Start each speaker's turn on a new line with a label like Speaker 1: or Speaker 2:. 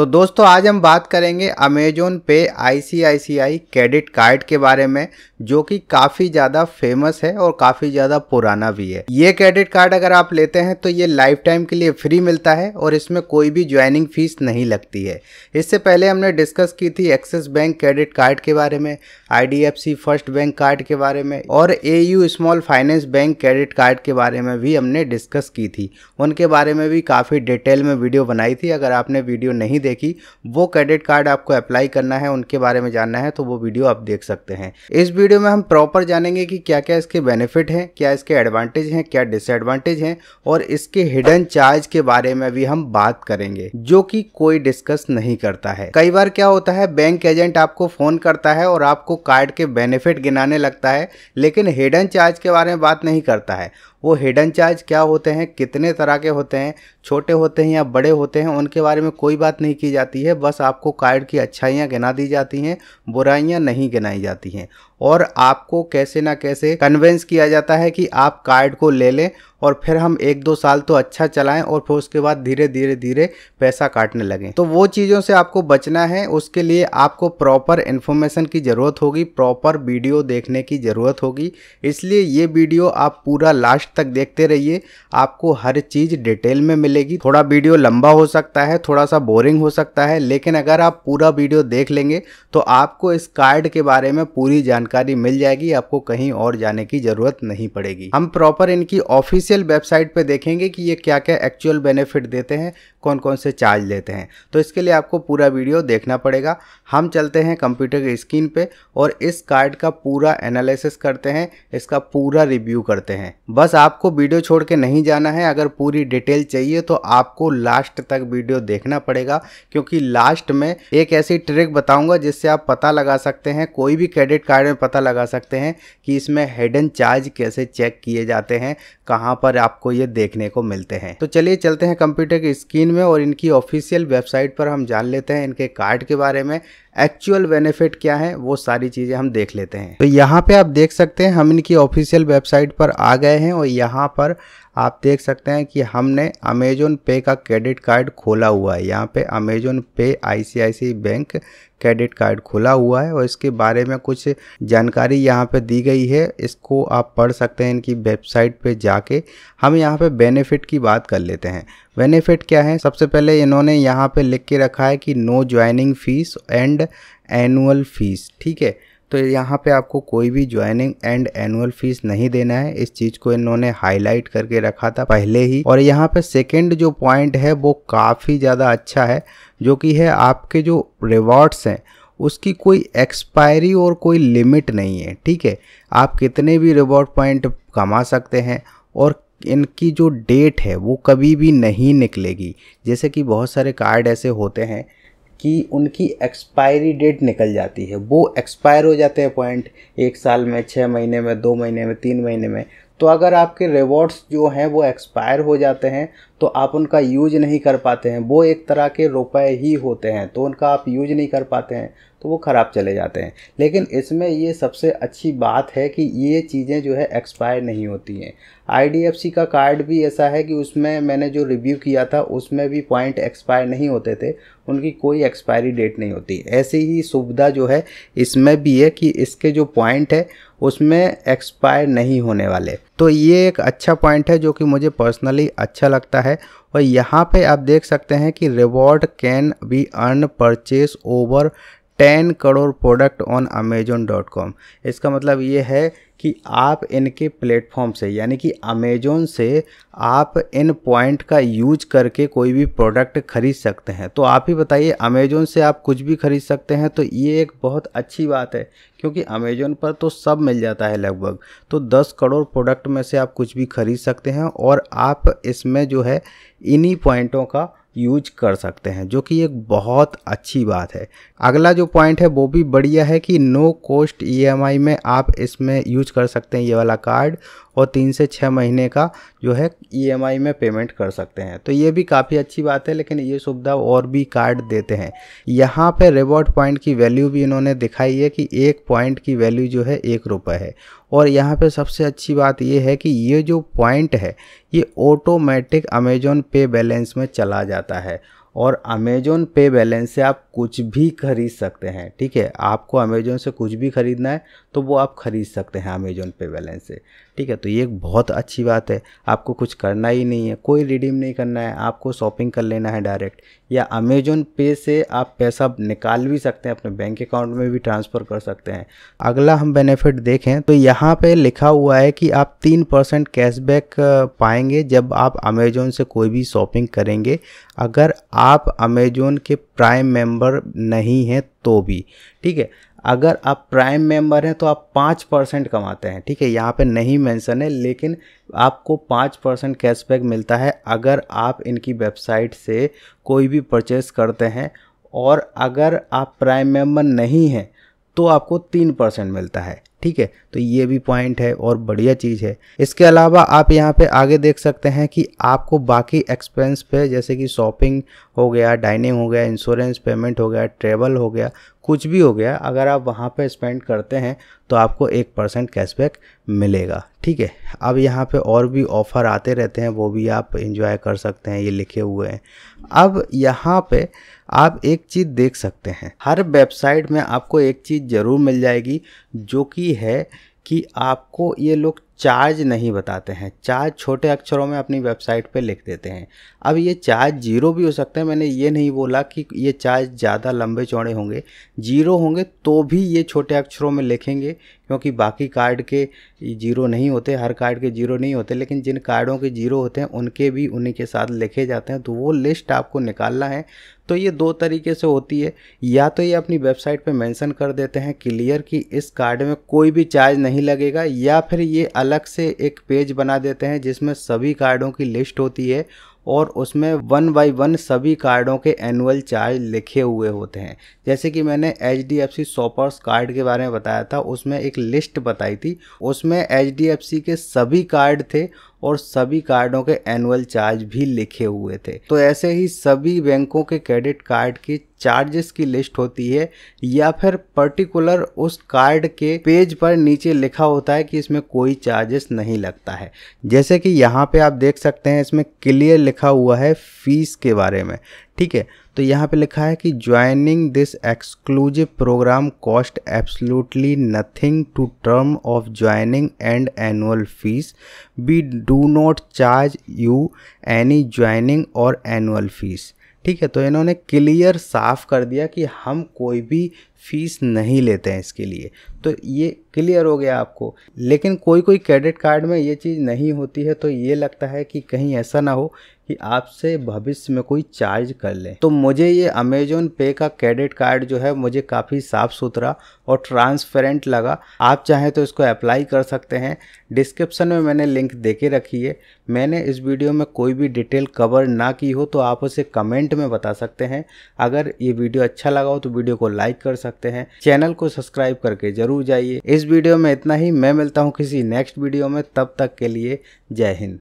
Speaker 1: तो दोस्तों आज हम बात करेंगे अमेजोन पे आईसीआईसीआई क्रेडिट कार्ड के बारे में जो कि काफ़ी ज़्यादा फेमस है और काफ़ी ज़्यादा पुराना भी है ये क्रेडिट कार्ड अगर आप लेते हैं तो ये लाइफ टाइम के लिए फ्री मिलता है और इसमें कोई भी ज्वाइनिंग फीस नहीं लगती है इससे पहले हमने डिस्कस की थी एक्सिस बैंक क्रेडिट कार्ड के बारे में आई फर्स्ट बैंक कार्ड के बारे में और A small finance bank credit card के बारे में भी हमने डिस्कस की थी उनके बारे में भी काफ़ी डिटेल में वीडियो बनाई थी अगर आपने वीडियो नहीं देखी वो क्रेडिट कार्ड आपको अप्लाई करना है उनके बारे में जानना है तो वो वीडियो आप देख सकते हैं इस वीडियो में हम प्रॉपर जानेंगे कि क्या क्या इसके बेनिफिट हैं क्या इसके एडवांटेज हैं क्या डिसएडवांटेज हैं और इसके हिडन चार्ज के बारे में भी हम बात करेंगे जो कि कोई डिस्कस नहीं करता है कई बार क्या होता है बैंक एजेंट आपको फ़ोन करता है और आपको कार्ड के बेनिफिट गिनाने लगता है लेकिन हिडन चार्ज के बारे में बात नहीं करता है वो हिडन चार्ज क्या होते हैं कितने तरह के होते हैं छोटे होते हैं या बड़े होते हैं उनके बारे में कोई बात नहीं की जाती है बस आपको कार्ड की अच्छाइयाँ गिना दी जाती हैं बुराइयाँ नहीं गिनाई जाती हैं और आपको कैसे ना कैसे कन्वेंस किया जाता है कि आप कार्ड को ले लें और फिर हम एक दो साल तो अच्छा चलाएं और फिर उसके बाद धीरे धीरे धीरे पैसा काटने लगें तो वो चीज़ों से आपको बचना है उसके लिए आपको प्रॉपर इन्फॉर्मेशन की ज़रूरत होगी प्रॉपर वीडियो देखने की ज़रूरत होगी इसलिए ये वीडियो आप पूरा लास्ट तक देखते रहिए आपको हर चीज़ डिटेल में मिलेगी थोड़ा वीडियो लंबा हो सकता है थोड़ा सा बोरिंग हो सकता है लेकिन अगर आप पूरा वीडियो देख लेंगे तो आपको इस कार्ड के बारे में पूरी जानकारी जानकारी मिल जाएगी आपको कहीं और जाने की जरूरत नहीं पड़ेगी हम प्रॉपर इनकी ऑफिशियल वेबसाइट पे देखेंगे कि ये क्या क्या एक्चुअल बेनिफिट देते हैं कौन कौन से चार्ज लेते हैं तो इसके लिए आपको पूरा वीडियो देखना पड़ेगा हम चलते हैं कंप्यूटर की स्क्रीन पे और इस कार्ड का पूरा एनालिसिस करते हैं इसका पूरा रिव्यू करते हैं बस आपको वीडियो छोड़ के नहीं जाना है अगर पूरी डिटेल चाहिए तो आपको लास्ट तक वीडियो देखना पड़ेगा क्योंकि लास्ट में एक ऐसी ट्रिक बताऊंगा जिससे आप पता लगा सकते हैं कोई भी क्रेडिट कार्ड में पता लगा सकते हैं कि इसमें हेडन चार्ज कैसे चेक किए जाते हैं कहाँ पर आपको ये देखने को मिलते हैं तो चलिए चलते हैं कंप्यूटर की स्क्रीन में और इनकी ऑफिशियल वेबसाइट पर हम जान लेते हैं इनके कार्ड के बारे में एक्चुअल बेनिफिट क्या है वो सारी चीज़ें हम देख लेते हैं तो यहाँ पे आप देख सकते हैं हम इनकी ऑफिशियल वेबसाइट पर आ गए हैं और यहाँ पर आप देख सकते हैं कि हमने अमेजोन पे का क्रेडिट कार्ड खोला हुआ है यहाँ पे अमेजोन पे आई बैंक क्रेडिट कार्ड खुला हुआ है और इसके बारे में कुछ जानकारी यहाँ पे दी गई है इसको आप पढ़ सकते हैं इनकी वेबसाइट पे जाके हम यहाँ पे बेनिफिट की बात कर लेते हैं बेनिफिट क्या है सबसे पहले इन्होंने यहाँ पे लिख के रखा है कि no joining fees and annual fees ठीक है तो यहाँ पे आपको कोई भी ज्वाइनिंग एंड एनुअल फीस नहीं देना है इस चीज को इन्होंने हाईलाइट करके रखा था पहले ही और यहाँ पे सेकेंड जो पॉइंट है वो काफ़ी ज़्यादा अच्छा है जो कि है आपके जो रिवॉर्ड्स हैं उसकी कोई एक्सपायरी और कोई लिमिट नहीं है ठीक है आप कितने भी रिवॉर्ड पॉइंट कमा सकते हैं और इनकी जो डेट है वो कभी भी नहीं निकलेगी जैसे कि बहुत सारे कार्ड ऐसे होते हैं कि उनकी एक्सपायरी डेट निकल जाती है वो एक्सपायर हो जाते हैं पॉइंट एक साल में छः महीने में दो महीने में तीन महीने में तो अगर आपके रिवॉर्ड्स जो हैं वो एक्सपायर हो जाते हैं तो आप उनका यूज नहीं कर पाते हैं वो एक तरह के रुपए ही होते हैं तो उनका आप यूज नहीं कर पाते हैं तो वो ख़राब चले जाते हैं लेकिन इसमें ये सबसे अच्छी बात है कि ये चीज़ें जो है एक्सपायर नहीं होती हैं आई का कार्ड भी ऐसा है कि उसमें मैंने जो रिव्यू किया था उसमें भी पॉइंट एक्सपायर नहीं होते थे उनकी कोई एक्सपायरी डेट नहीं होती ऐसी ही सुविधा जो है इसमें भी है कि इसके जो पॉइंट है उसमें एक्सपायर नहीं होने वाले तो ये एक अच्छा पॉइंट है जो कि मुझे पर्सनली अच्छा लगता है और यहाँ पे आप देख सकते हैं कि reward can be earn purchase over ten crore product on Amazon dot com इसका मतलब ये है कि आप इनके प्लेटफॉर्म से यानी कि अमेजोन से आप इन पॉइंट का यूज करके कोई भी प्रोडक्ट खरीद सकते हैं तो आप ही बताइए अमेजोन से आप कुछ भी खरीद सकते हैं तो ये एक बहुत अच्छी बात है क्योंकि अमेजोन पर तो सब मिल जाता है लगभग तो 10 करोड़ प्रोडक्ट में से आप कुछ भी खरीद सकते हैं और आप इसमें जो है इन्हीं पॉइंटों का यूज कर सकते हैं जो कि एक बहुत अच्छी बात है अगला जो पॉइंट है वो भी बढ़िया है कि नो कॉस्ट ईएमआई में आप इसमें यूज कर सकते हैं ये वाला कार्ड और तीन से छः महीने का जो है ईएमआई e में पेमेंट कर सकते हैं तो ये भी काफ़ी अच्छी बात है लेकिन ये सुविधा और भी कार्ड देते हैं यहाँ पर रिवॉर्ड पॉइंट की वैल्यू भी इन्होंने दिखाई है कि एक पॉइंट की वैल्यू जो है एक रुपये है और यहाँ पे सबसे अच्छी बात ये है कि ये जो पॉइंट है ये ऑटोमेटिक अमेजोन पे बैलेंस में चला जाता है और अमेजोन पे बैलेंस से आप कुछ भी खरीद सकते हैं ठीक है आपको अमेजोन से कुछ भी ख़रीदना है तो वो आप ख़रीद सकते हैं अमेजोन पे बैलेंस से ठीक है तो ये एक बहुत अच्छी बात है आपको कुछ करना ही नहीं है कोई रिडीम नहीं करना है आपको शॉपिंग कर लेना है डायरेक्ट या अमेजोन पे से आप पैसा निकाल भी सकते हैं अपने बैंक अकाउंट में भी ट्रांसफ़र कर सकते हैं अगला हम बेनिफिट देखें तो यहाँ पर लिखा हुआ है कि आप तीन परसेंट कैशबैक पाएंगे जब आप अमेजोन से कोई भी शॉपिंग करेंगे अगर आप अमेजोन के प्राइम मेम्बर मेंबर नहीं हैं तो भी ठीक है अगर आप प्राइम मेंबर हैं तो आप पाँच परसेंट कमाते हैं ठीक है यहाँ पे नहीं मेंशन है लेकिन आपको पाँच परसेंट कैशबैक मिलता है अगर आप इनकी वेबसाइट से कोई भी परचेस करते हैं और अगर आप प्राइम मेंबर नहीं हैं तो आपको तीन परसेंट मिलता है ठीक है तो ये भी पॉइंट है और बढ़िया चीज़ है इसके अलावा आप यहाँ पे आगे देख सकते हैं कि आपको बाकी एक्सपेंस पे जैसे कि शॉपिंग हो गया डाइनिंग हो गया इंश्योरेंस पेमेंट हो गया ट्रेवल हो गया कुछ भी हो गया अगर आप वहाँ पे स्पेंड करते हैं तो आपको एक परसेंट कैशबैक मिलेगा ठीक है अब यहाँ पे और भी ऑफ़र आते रहते हैं वो भी आप इन्जॉय कर सकते हैं ये लिखे हुए हैं अब यहाँ पे आप एक चीज़ देख सकते हैं हर वेबसाइट में आपको एक चीज़ ज़रूर मिल जाएगी जो कि है कि आपको ये लोग चार्ज नहीं बताते हैं चार्ज छोटे अक्षरों में अपनी वेबसाइट पे लिख देते हैं अब ये चार्ज जीरो भी हो सकते हैं मैंने ये नहीं बोला कि ये चार्ज ज़्यादा लंबे चौड़े होंगे जीरो होंगे तो भी ये छोटे अक्षरों में लिखेंगे क्योंकि बाकी कार्ड के जीरो नहीं होते हर कार्ड के जीरो नहीं होते लेकिन जिन कार्डों के जीरो होते हैं उनके भी उन्हीं के साथ लिखे जाते हैं तो वो लिस्ट आपको निकालना है तो ये दो तरीके से होती है या तो ये अपनी वेबसाइट पर मैंसन कर देते हैं क्लियर कि इस कार्ड में कोई भी चार्ज नहीं लगेगा या फिर ये अलग अलग से एक पेज बना देते हैं जिसमें सभी कार्डों की लिस्ट होती है और उसमें वन बाई वन सभी कार्डों के एनुअल चार्ज लिखे हुए होते हैं जैसे कि मैंने H D F C shoppers card के बारे में बताया था उसमें एक लिस्ट बताई थी उसमें एच डी एफ सी के सभी कार्ड थे और सभी कार्डों के एनुअल चार्ज भी लिखे हुए थे तो ऐसे ही सभी बैंकों के क्रेडिट कार्ड की चार्जेस की लिस्ट होती है या फिर पर्टिकुलर उस कार्ड के पेज पर नीचे लिखा होता है कि इसमें कोई चार्जेस नहीं लगता है जैसे कि यहाँ पे आप देख सकते हैं इसमें क्लियर लिखा हुआ है फीस के बारे में ठीक है तो यहाँ पे लिखा है कि joining this exclusive program cost absolutely nothing to term of joining and annual fees we do not charge you any joining और एनुअल फीस ठीक है तो इन्होंने क्लियर साफ कर दिया कि हम कोई भी फीस नहीं लेते हैं इसके लिए तो ये क्लियर हो गया आपको लेकिन कोई कोई क्रेडिट कार्ड में ये चीज़ नहीं होती है तो ये लगता है कि कहीं ऐसा ना हो कि आपसे भविष्य में कोई चार्ज कर ले तो मुझे ये अमेजोन पे का क्रेडिट कार्ड जो है मुझे काफ़ी साफ़ सुथरा और ट्रांसपेरेंट लगा आप चाहें तो इसको अप्लाई कर सकते हैं डिस्क्रिप्शन में मैंने लिंक दे के रखी है मैंने इस वीडियो में कोई भी डिटेल कवर ना की हो तो आप उसे कमेंट में बता सकते हैं अगर ये वीडियो अच्छा लगा हो तो वीडियो को लाइक कर सकते सकते हैं चैनल को सब्सक्राइब करके जरूर जाइए इस वीडियो में इतना ही मैं मिलता हूँ किसी नेक्स्ट वीडियो में तब तक के लिए जय हिंद